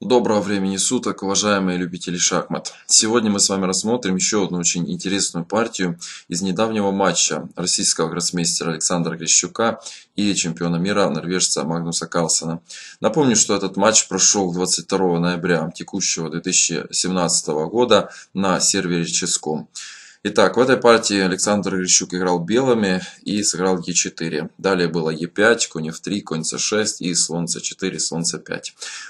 Доброго времени суток, уважаемые любители шахмат. Сегодня мы с вами рассмотрим еще одну очень интересную партию из недавнего матча российского гроссмейстера Александра Грищука и чемпиона мира норвежца Магнуса Карлсона. Напомню, что этот матч прошел 22 ноября текущего 2017 года на сервере Ческом. Итак, в этой партии Александр Грищук играл белыми и сыграл е 4 Далее было е 5 конь f3, конь c6 и слон c4, слон c5.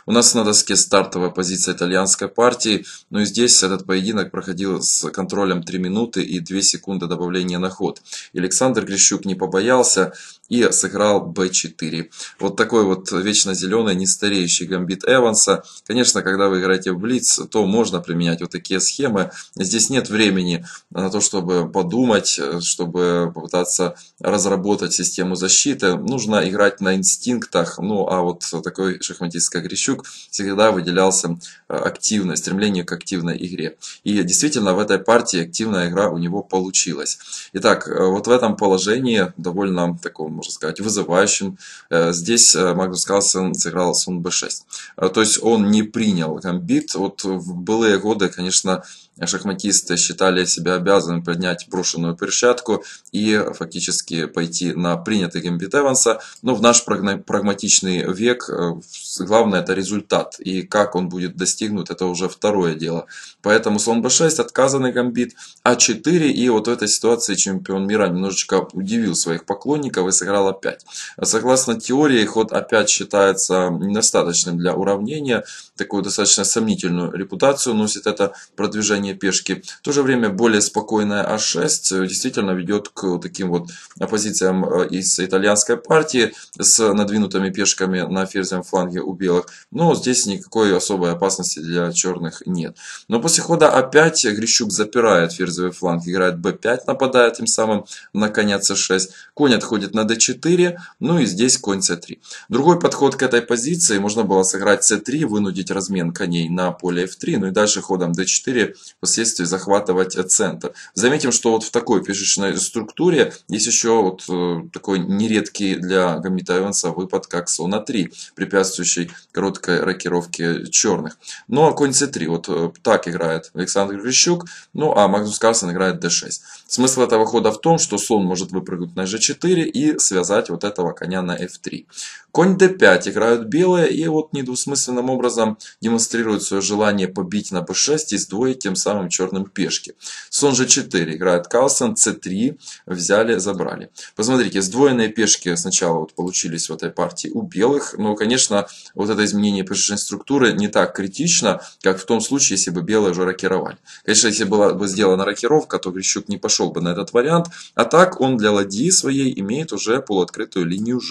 У нас на доске стартовая позиция итальянской партии. Ну и здесь этот поединок проходил с контролем 3 минуты и 2 секунды добавления на ход. Александр Грищук не побоялся и сыграл b4. Вот такой вот вечно зеленый, не стареющий гамбит Эванса. Конечно, когда вы играете в блиц, то можно применять вот такие схемы. Здесь нет времени на то, чтобы подумать, чтобы попытаться разработать систему защиты. Нужно играть на инстинктах. Ну, а вот такой шахматист, как Грищук, всегда выделялся э, активно, стремление к активной игре. И действительно, в этой партии активная игра у него получилась. Итак, э, вот в этом положении, довольно таком можно сказать, вызывающим. Э, здесь Магнус э, Карлсен сыграл слон b6. Э, то есть он не принял гамбит. Вот в былые годы, конечно, шахматисты считали себя обязанным поднять брошенную перчатку и фактически пойти на принятый гамбит Эванса. Но ну, в наш прагматичный век э, главное это результат. И как он будет достигнут, это уже второе дело. Поэтому слон b6, отказанный гамбит, а4. И вот в этой ситуации чемпион мира немножечко удивил своих поклонников и сыграл опять. Согласно теории, ход опять считается недостаточным для уравнения. Такую достаточно сомнительную репутацию носит это продвижение движение пешки. В то же время более спокойная А6 действительно ведет к таким вот оппозициям э, из итальянской партии с надвинутыми пешками на ферзем фланге у белых. Но здесь никакой особой опасности для черных нет. Но после хода А5 Грищук запирает ферзевый фланг, играет б 5 нападая тем самым на коня c6. А конь отходит на д 4 ну и здесь конь с 3 Другой подход к этой позиции можно было сыграть с 3 вынудить размен коней на поле f3, ну и дальше ходом d4 впоследствии захватывать э, центр. Заметим, что вот в такой пешечной структуре есть еще вот э, такой нередкий для гамитаевенца выпад, как слона 3, препятствующий короткой рокировке черных. Ну а конь c3, вот э, так играет Александр Грищук, ну а Магнус Карлсон играет d6. Смысл этого хода в том, что слон может выпрыгнуть на g4 и связать вот этого коня на f3. Конь d5 играют белые и вот недвусмысленным образом демонстрируют свое желание побить на b6 и сдвоить тем самым самым черным пешке сон g4 играет Калсон c3 взяли, забрали. Посмотрите, сдвоенные пешки сначала вот получились в этой партии у белых, но, конечно, вот это изменение пешечной структуры не так критично, как в том случае, если бы белые уже рокировали. Конечно, если была бы сделана рокировка, то Грищук не пошел бы на этот вариант, а так он для ладьи своей имеет уже полуоткрытую линию g.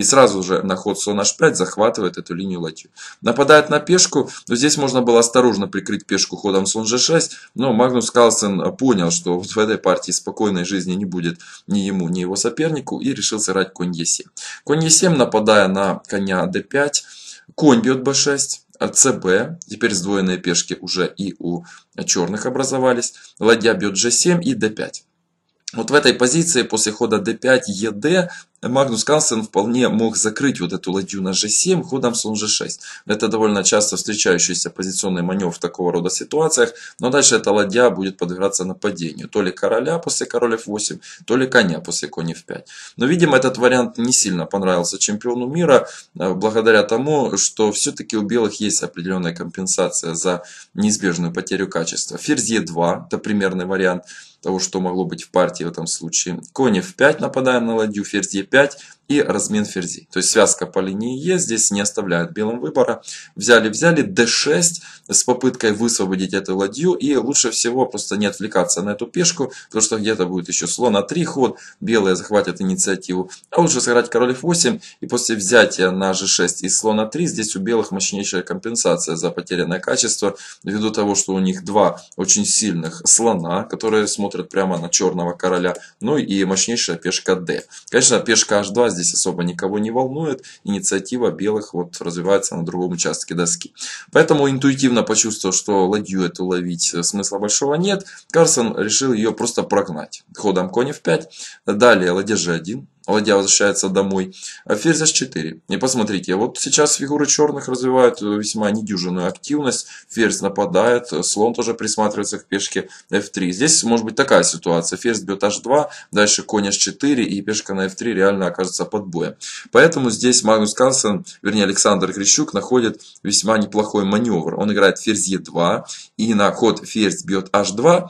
И сразу же на ход сон h5 захватывает эту линию ладью. Нападает на пешку, но здесь можно было осторожно прикрыть пешку ходом сон g6, возможность. Но Магнус Карлсен понял, что в этой партии спокойной жизни не будет ни ему, ни его сопернику и решил сыграть конь Е7. Конь Е7, нападая на коня d5, конь бьет b6, а ЦБ, теперь сдвоенные пешки уже и у черных образовались, ладья бьет g7 и d5. Вот в этой позиции после хода d5 ед Магнус Карлсен вполне мог закрыть вот эту ладью на g7 ходом слон g6. Это довольно часто встречающийся позиционный маневр в такого рода ситуациях, но дальше эта ладья будет подвигаться нападению. То ли короля после короля f8, то ли коня после конь f5. Но, видимо, этот вариант не сильно понравился чемпиону мира, э, благодаря тому, что все-таки у белых есть определенная компенсация за неизбежную потерю качества. Ферзь e2, это примерный вариант того, что могло быть в партии в этом случае. Конь f5, нападаем на ладью, ферзь e5. 5 и размен ферзей. То есть связка по линии Е здесь не оставляет белым выбора. Взяли-взяли d6 с попыткой высвободить эту ладью. И лучше всего просто не отвлекаться на эту пешку, потому что где-то будет еще слон на 3 ход. Белые захватят инициативу. А лучше сыграть король f8 и после взятия на g6 и слона 3 здесь у белых мощнейшая компенсация за потерянное качество. Ввиду того, что у них два очень сильных слона, которые смотрят прямо на черного короля. Ну и мощнейшая пешка d. Конечно, пешка h2 здесь здесь особо никого не волнует. Инициатива белых вот развивается на другом участке доски. Поэтому интуитивно почувствовал, что ладью эту ловить э, смысла большого нет. Карсон решил ее просто прогнать. Ходом конь в 5 Далее ладья же 1 Ладья возвращается домой. А ферзь h4. И посмотрите, вот сейчас фигуры черных развивают э, весьма недюжинную активность. Ферзь нападает, слон тоже присматривается к пешке f3. Здесь может быть такая ситуация. Ферзь бьет h2, дальше конь h4 и пешка на f3 реально окажется под боем. Поэтому здесь Магнус Карлсен, вернее Александр Грищук, находит весьма неплохой маневр. Он играет ферзь e2 и на ход ферзь бьет h2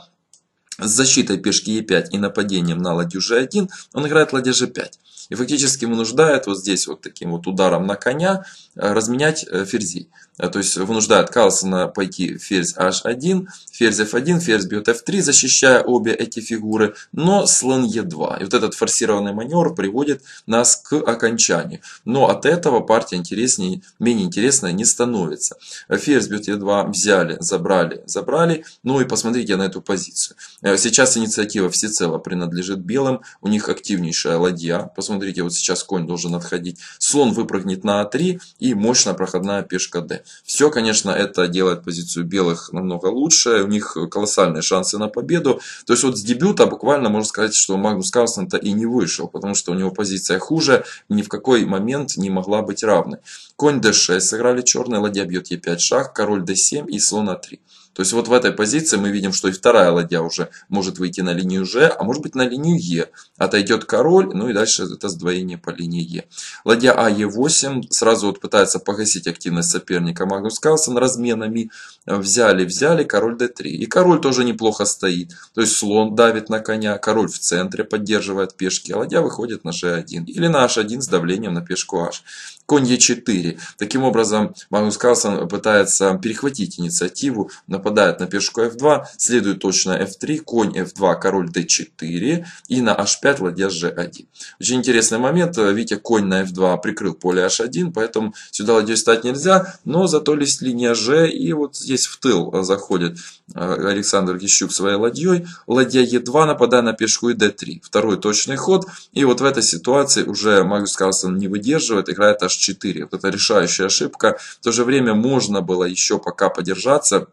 с защитой пешки e5 и нападением на ладью g1, он играет ладья g5. И фактически вынуждает вот здесь вот таким вот ударом на коня э, разменять э, ферзей, э, То есть вынуждает Карлсона пойти ферзь h1, ферзь f1, ферзь бьет f3, защищая обе эти фигуры, но слон e2. И вот этот форсированный маневр приводит нас к окончанию. Но от этого партия интереснее, менее интересная не становится. Ферзь бьет e2 взяли, забрали, забрали. Ну и посмотрите на эту позицию. Э, сейчас инициатива всецело принадлежит белым, у них активнейшая ладья. Посмотрите, вот сейчас конь должен отходить. Слон выпрыгнет на А3 и мощная проходная пешка D. Все, конечно, это делает позицию белых намного лучше, у них колоссальные шансы на победу. То есть вот с дебюта буквально можно сказать, что Магнус Карлсон-то и не вышел, потому что у него позиция хуже, ни в какой момент не могла быть равной. Конь d6 сыграли черные, ладья бьет e5 шах, король d7 и слон a3. А То есть вот в этой позиции мы видим, что и вторая ладья уже может выйти на линию G, а может быть на линию E. Отойдет король, ну и дальше это сдвоение по линии Е. Ладья А Е8 сразу вот пытается погасить активность соперника Магнус Карлсон разменами. Взяли, взяли, король d3. И король тоже неплохо стоит. То есть слон давит на коня, король в центре поддерживает пешки, а ладья выходит на g1. Или на h1 с давлением на пешку h конь Е4. Таким образом, Магнус Карлсон пытается перехватить инициативу, нападает на пешку F2, следует точно F3, конь F2, король D4 и на H5 ладья G1. Очень интересный момент, видите, конь на F2 прикрыл поле H1, поэтому сюда ладью стать нельзя, но зато есть линия G и вот здесь в тыл заходит э, Александр Кищук своей ладьей, ладья Е2, нападая на пешку и d3. Второй точный ход, и вот в этой ситуации уже Магнус Карлсон не выдерживает, играет h 4. Вот это решающая ошибка. В то же время можно было еще пока подержаться,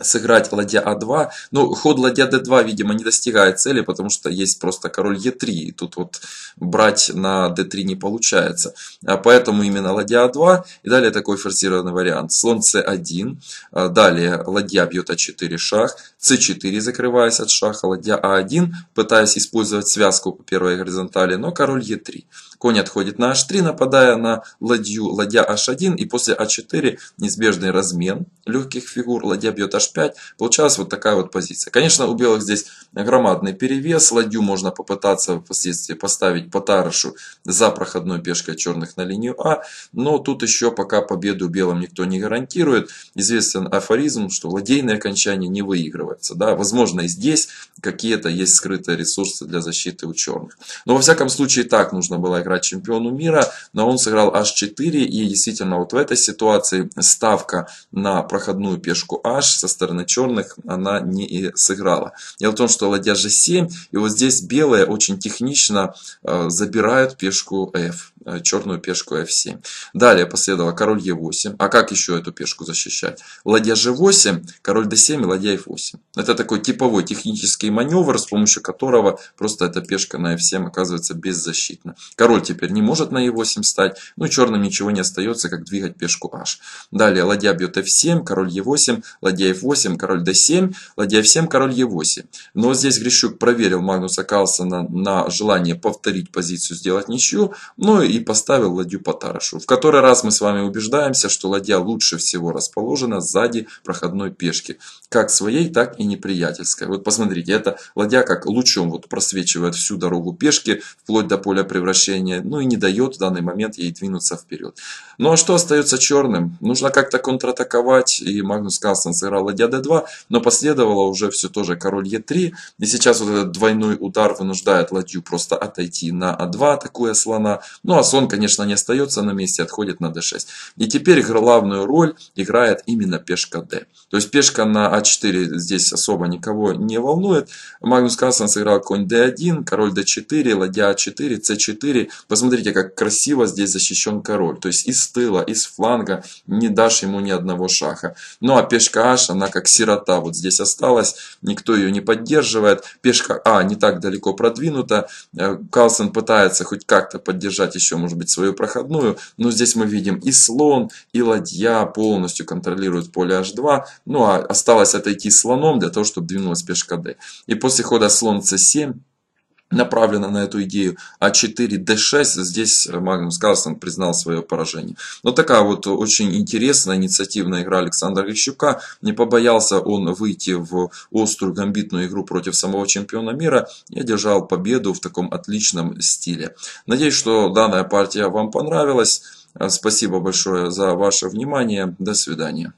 сыграть ладья А2. Но ну, ход ладья d2, видимо, не достигает цели, потому что есть просто король Е3. И тут вот брать на d3 не получается. А поэтому именно ладья А2. И далее такой форсированный вариант. Слон c1. А далее ладья бьет А4 шах c4 закрываясь от шаха, ладья а1, пытаясь использовать связку по первой горизонтали, но король e3. Конь отходит на h3, нападая на ладью, ладья h1 и после а4 неизбежный размен легких фигур, ладья бьет h5. Получалась вот такая вот позиция. Конечно, у белых здесь громадный перевес, ладью можно попытаться впоследствии поставить по тарышу за проходной пешкой черных на линию А, но тут еще пока победу белым никто не гарантирует. Известен афоризм, что ладейное окончание не выигрывает делается. Да? Возможно, и здесь какие-то есть скрытые ресурсы для защиты у черных. Но, во всяком случае, так нужно было играть чемпиону мира, но он сыграл h4, и действительно, вот в этой ситуации ставка на проходную пешку h со стороны черных, она не и сыграла. Дело в том, что ладья g7, и вот здесь белые очень технично э, забирают пешку f, э, черную пешку f7. Далее последовало король e8, а как еще эту пешку защищать? Ладья g8, король d7 и ладья f8. Это такой типовой технический маневр, с помощью которого просто эта пешка на f7 оказывается беззащитна. Король теперь не может на e8 стать, ну и черным ничего не остается, как двигать пешку h. Далее ладья бьет f7, король e8, ладья f8, король d7, ладья f7, король e8. Но здесь Грищук проверил Магнуса Карлсона на желание повторить позицию, сделать ничью, ну и поставил ладью по тарашу. В который раз мы с вами убеждаемся, что ладья лучше всего расположена сзади проходной пешки, как своей, так и и неприятельская. Вот посмотрите, это ладья как лучом вот просвечивает всю дорогу пешки, вплоть до поля превращения, ну и не дает в данный момент ей двинуться вперед. Ну а что остается черным? Нужно как-то контратаковать, и Магнус Карлсон сыграл ладья d2, но последовало уже все тоже король e3, и сейчас вот этот двойной удар вынуждает ладью просто отойти на a а 2 атакуя слона, ну а слон, конечно, не остается на месте, отходит на d6. И теперь главную роль играет именно пешка d. То есть пешка на а4 здесь здесь особо никого не волнует. Магнус Карлсон сыграл конь d1, король d4, ладья a4, c4. Посмотрите, как красиво здесь защищен король. То есть из тыла, из фланга не дашь ему ни одного шаха. Ну а пешка h, она как сирота вот здесь осталась. Никто ее не поддерживает. Пешка а не так далеко продвинута. Э, Карлсон пытается хоть как-то поддержать еще, может быть, свою проходную. Но здесь мы видим и слон, и ладья полностью контролируют поле h2. Ну а осталось отойти слоном для того, чтобы двинулась пешка d. И после хода слон c7 направлено на эту идею. А4, D6, здесь Магнус Карлсон признал свое поражение. Но такая вот очень интересная инициативная игра Александра Грищука. Не побоялся он выйти в острую гамбитную игру против самого чемпиона мира и одержал победу в таком отличном стиле. Надеюсь, что данная партия вам понравилась. Спасибо большое за ваше внимание. До свидания.